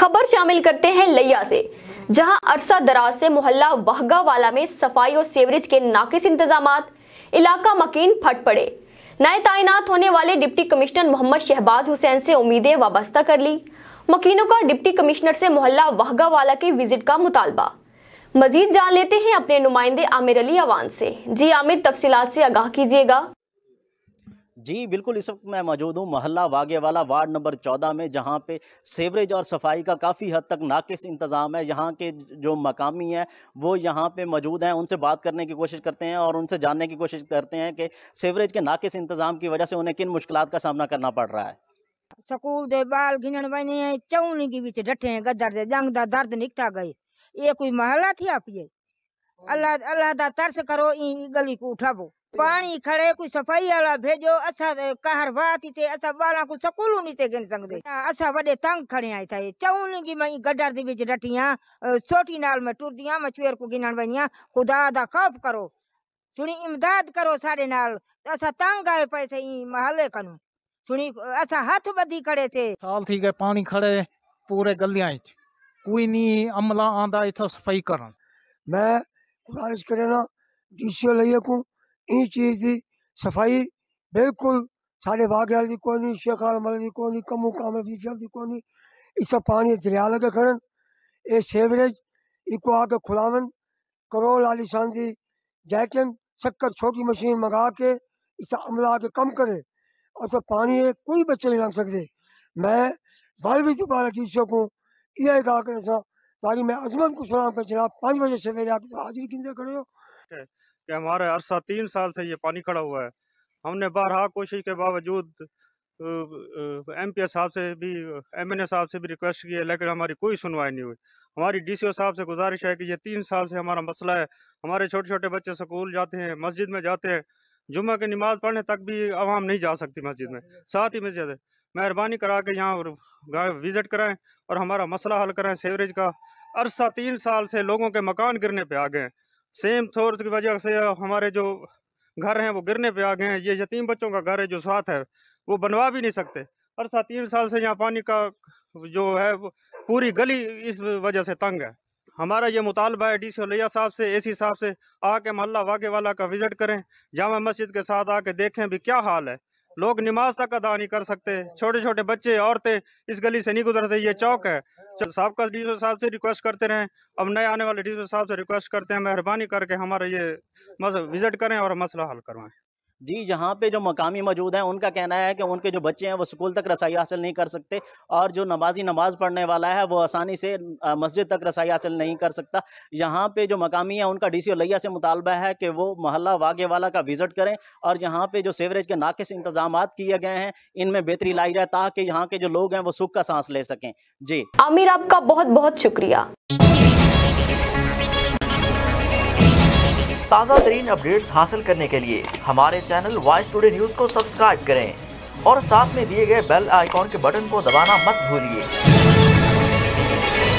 खबर शामिल करते हैं लैया से जहां अरसा दराज से मोहल्ला वहगा वाला में सफाई और सेवरेज के नाकिस इंतजाम इलाका मकीन फट पड़े नए तैनात होने वाले डिप्टी कमिश्नर मोहम्मद शहबाज हुसैन से उम्मीदें वाबस्ता कर ली मकीनों का डिप्टी कमिश्नर से मोहल्ला वहगा वाला के विजिट का मुतालबा मजीद जान लेते हैं अपने नुमाइंदे आमिर अली अवान से जी आमिर तफसी से आगाह कीजिएगा जी बिल्कुल इस वक्त मैं मौजूद हूँ मोहल्ला वागे वाला वार्ड नंबर चौदह में जहाँ पे सेवरेज और सफाई का काफ़ी हद तक नाकिस इंतज़ाम है यहाँ के जो मकामी हैं वो यहाँ पे मौजूद हैं उनसे बात करने की कोशिश करते हैं और उनसे जानने की कोशिश करते हैं कि सेवरेज के नाकिस इंतज़ाम की वजह से उन्हें किन मुश्किल का सामना करना पड़ रहा है ਸਕੂਲ ਦੇ ਬਾਲ ਗਿਣਨ ਬਣੇ ਐ ਚੌਣੀ ਦੇ ਵਿੱਚ गदर दे जंग ਜੰਗ ਦਾ ਦਰਦ ਨਿਕਟਾ ਗਏ ਇਹ ਕੋਈ ਮਹਲਾ ਥੀ ਆਪੀਏ अल्लाह ਅੱਲਾ ਦਾ ਤਰਸ ਕਰੋ ਇਹ ਗਲੀ ਕੋ ਉਠਾਵੋ पानी खड़े कोई सफाई वाला भेजो असा कहर बात इते असा बाला को स्कूल नहीं ते गिन दे असा वडे तंग खड़े आई था चौन की मई गडर दे बीच डटिया छोटी नाल में टूट दिया मचुर को गिनन वनियां खुदा दा खौफ करो सुनी इमदाद करो साडे नाल असा तंग आए पैसे ई महले कनु सुनी असा हाथ बदी खड़े थे साल थी गए पानी खड़े पूरे गलियां इच कोई नी अमला आंदा इथा सफाई करन मैं गुजारिश करे ना डीसीओ लइए को ਇਹ चीज ਦੀ सफाई बिल्कुल साढ़े ਬਾਗਿਆਲ की ਕੋਈ ਨਹੀਂ ਸ਼ੇਖਾਲ ਮਲ ਦੀ ਕੋਈ ਨਹੀਂ ਕਮੂ ਕਾਮੇ ਦੀ ਸ਼ਬ ਦੀ ਕੋਈ ਨਹੀਂ ਇਸ ਪਾਣੀ ਦਰਿਆ ਲਗੇ ਖੜਨ ਇਹ ਸੇਵਰੇਜ ਇਕੋ ਆ ਕੇ शक्कर छोटी मशीन मंगा के इस अमला आके कम करे और तो पानी है कोई बच्चे नहीं लग सकते मैं बालवी दोबारा टीचर को यह कहा कर ताकि मैं अजमत को सलाम कर जनाब पाँच बजे सवेरे आके तो हाजिर कि खड़े हो कि हमारे अरसा तीन साल से ये पानी खड़ा हुआ है हमने बारहा कोशिश के बावजूद एम पी साहब से भी एम एन ए साहब से भी रिक्वेस्ट की है लेकिन हमारी कोई सुनवाई नहीं हुई हमारी डी सी ओ साहब से गुजारिश है कि ये तीन साल से हमारा मसला है हमारे छोटे छोटे बच्चे स्कूल जाते हैं मस्जिद में जाते हैं जुम्मे की नमाज पढ़ने तक भी आवाम नहीं जा सकती मस्जिद में साथ ही मस्जिद है मेहरबानी करा के यहाँ विज़िट कराएँ और हमारा मसला हल कराएँ सेवरेज का अरसा तीन साल से लोगों के मकान गिरने पर आ गए हैं सेम थोर की वजह से हमारे जो घर हैं वो गिरने पे आ गए हैं ये यतीम बच्चों का घर है जो साथ है वो बनवा भी नहीं सकते और साथ तीन साल से यहाँ पानी का जो है पूरी गली इस वजह से तंग है हमारा ये मुतालबा है डी सी ओलिया साहब से ए सी साहब से आके मोहल्ला वागे वाला का विज़िट करें जामा मस्जिद के साथ आके देखें भी क्या हाल है लोग नमाज तक अदा नहीं कर सकते छोटे छोटे बच्चे औरतें इस गली से नहीं गुजरते ये चौक है सबका डीजो साहब से रिक्वेस्ट करते रहें अब नए आने वाले डी साहब से रिक्वेस्ट करते हैं मेहरबानी करके हमारा ये मस विजिट करें और मसला हल करवाएं जी यहाँ पे जो मकामी मौजूद हैं उनका कहना है कि उनके जो बच्चे हैं वो स्कूल तक रसाई हासिल नहीं कर सकते और जो नमाजी नमाज पढ़ने वाला है वो आसानी से मस्जिद तक रसाई हासिल नहीं कर सकता यहाँ पे जो मकामी है उनका डी सी ओलैया से मुतालबा है कि वो मोहल्ला वागे वाला का विज़िट करें और यहाँ पर जो सेवरेज के नाकस इंतजाम किए गए हैं इनमें बेहतरी लाई जाए ताकि यहाँ के जो लोग हैं वो सुख का सांस ले सकें जी आमिर आपका बहुत बहुत शुक्रिया ताज़ा तरीन अपडेट्स हासिल करने के लिए हमारे चैनल वॉइस टूडे न्यूज़ को सब्सक्राइब करें और साथ में दिए गए बेल आइकॉन के बटन को दबाना मत भूलिए